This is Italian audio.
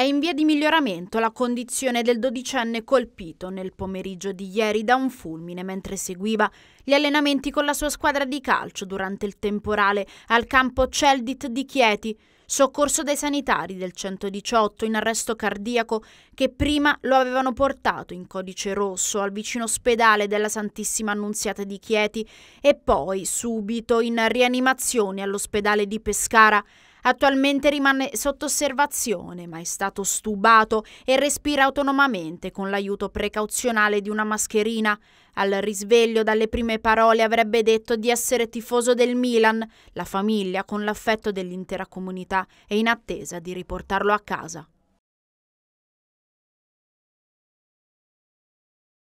È in via di miglioramento la condizione del dodicenne colpito nel pomeriggio di ieri da un fulmine mentre seguiva gli allenamenti con la sua squadra di calcio durante il temporale al campo Celdit di Chieti, soccorso dai sanitari del 118 in arresto cardiaco che prima lo avevano portato in codice rosso al vicino ospedale della Santissima Annunziata di Chieti e poi subito in rianimazione all'ospedale di Pescara Attualmente rimane sotto osservazione, ma è stato stubato e respira autonomamente con l'aiuto precauzionale di una mascherina. Al risveglio dalle prime parole avrebbe detto di essere tifoso del Milan. La famiglia, con l'affetto dell'intera comunità, è in attesa di riportarlo a casa.